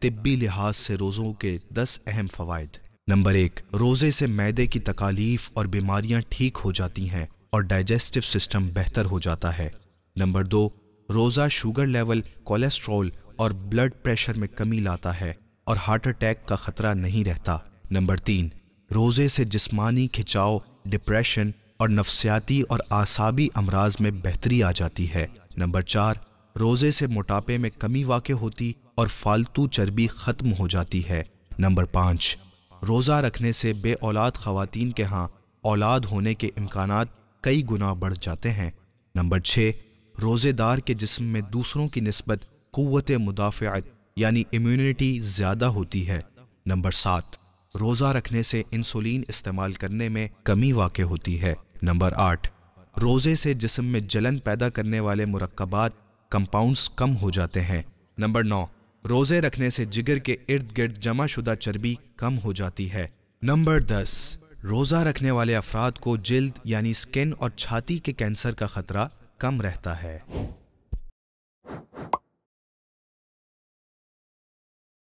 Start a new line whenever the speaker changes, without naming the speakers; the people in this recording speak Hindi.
तिब्बी लिहाज से रोज़ों के दस अहम फ़वाद नंबर एक रोज़े से मैदे की तकालीफ और बीमारियाँ ठीक हो जाती हैं और डाइजेस्टिव सिस्टम बेहतर हो जाता है नंबर दो रोज़ा शुगर लेवल कोलेस्ट्रॉल और ब्लड प्रेशर में कमी लाता है और हार्ट अटैक का ख़तरा नहीं रहता नंबर तीन रोज़े से जिस्मानी खिंचाव डिप्रेशन और नफसियाती और आसाबी अमराज में बेहतरी आ जाती है नंबर चार रोज़े से मोटापे में कमी वाक़ होती और फालतू चर्बी ख़त्म हो जाती है नंबर पाँच रोज़ा रखने से बे औलाद खातन के यहाँ औलाद होने के इम्कान कई गुना बढ़ जाते हैं नंबर छः रोज़ेदार के जिस्म में दूसरों की नस्बत क़वत मुदाफ़त यानी इम्यूनिटी ज़्यादा होती है नंबर सात रोज़ा रखने से इंसुलिन इस्तेमाल करने में कमी वाक़ होती है नंबर आठ रोज़े से जिसम में जलन पैदा करने वाले मरकबात कंपाउंड्स कम हो जाते हैं नंबर नौ रोजे रखने से जिगर के इर्द गिर्द जमाशुदा चर्बी कम हो जाती है नंबर दस रोज़ा रखने वाले अफराद को जल्द यानी स्किन और छाती के कैंसर का खतरा कम रहता है